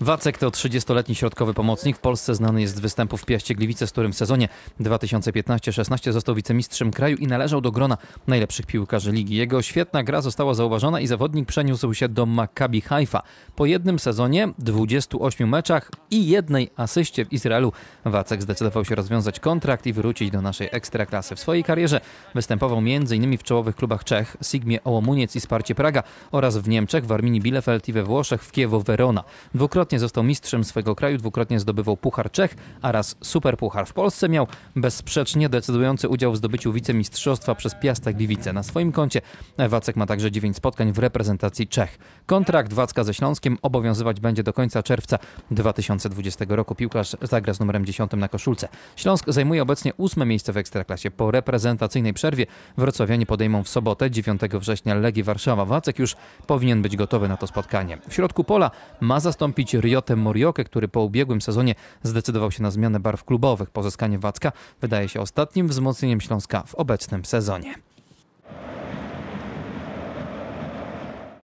Wacek to 30-letni środkowy pomocnik. W Polsce znany jest z występów w Piaście Gliwice, z którym w sezonie 2015-16 został wicemistrzem kraju i należał do grona najlepszych piłkarzy ligi. Jego świetna gra została zauważona i zawodnik przeniósł się do Maccabi Haifa. Po jednym sezonie, 28 meczach i jednej asyście w Izraelu Wacek zdecydował się rozwiązać kontrakt i wrócić do naszej ekstraklasy. W swojej karierze występował m.in. w czołowych klubach Czech, Sigmie Ołomuniec i Sparcie Praga oraz w Niemczech, w Arminii Bielefeld i we Włoszech, w Kiewo Verona. Dwukrotnie Dwukrotnie został mistrzem swojego kraju, dwukrotnie zdobywał Puchar Czech, a raz Superpuchar w Polsce miał bezsprzecznie decydujący udział w zdobyciu wicemistrzostwa przez Piasta Gliwice. Na swoim koncie Wacek ma także 9 spotkań w reprezentacji Czech. Kontrakt Wacka ze Śląskiem obowiązywać będzie do końca czerwca 2020 roku. Piłkarz zagra z numerem 10 na koszulce. Śląsk zajmuje obecnie ósme miejsce w Ekstraklasie. Po reprezentacyjnej przerwie wrocławianie podejmą w sobotę 9 września Legii Warszawa. Wacek już powinien być gotowy na to spotkanie. W środku pola ma zastąpić Riotem Morioke, który po ubiegłym sezonie zdecydował się na zmianę barw klubowych. Pozyskanie Wacka wydaje się ostatnim wzmocnieniem Śląska w obecnym sezonie.